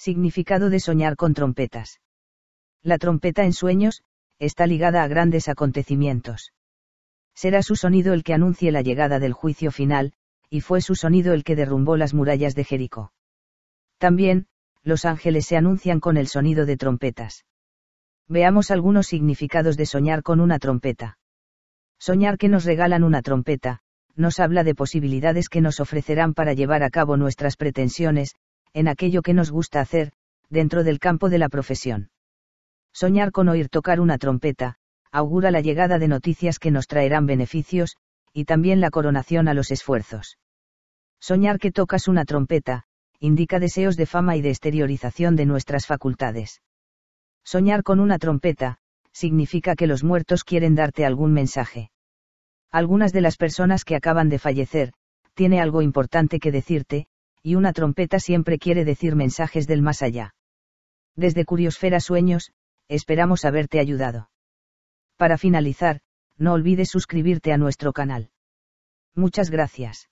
significado de soñar con trompetas. La trompeta en sueños, está ligada a grandes acontecimientos. Será su sonido el que anuncie la llegada del juicio final, y fue su sonido el que derrumbó las murallas de Jericó. También, los ángeles se anuncian con el sonido de trompetas. Veamos algunos significados de soñar con una trompeta. Soñar que nos regalan una trompeta, nos habla de posibilidades que nos ofrecerán para llevar a cabo nuestras pretensiones, en aquello que nos gusta hacer, dentro del campo de la profesión. Soñar con oír tocar una trompeta, augura la llegada de noticias que nos traerán beneficios, y también la coronación a los esfuerzos. Soñar que tocas una trompeta, indica deseos de fama y de exteriorización de nuestras facultades. Soñar con una trompeta, significa que los muertos quieren darte algún mensaje. Algunas de las personas que acaban de fallecer, tiene algo importante que decirte, y una trompeta siempre quiere decir mensajes del más allá. Desde Curiosfera Sueños, esperamos haberte ayudado. Para finalizar, no olvides suscribirte a nuestro canal. Muchas gracias.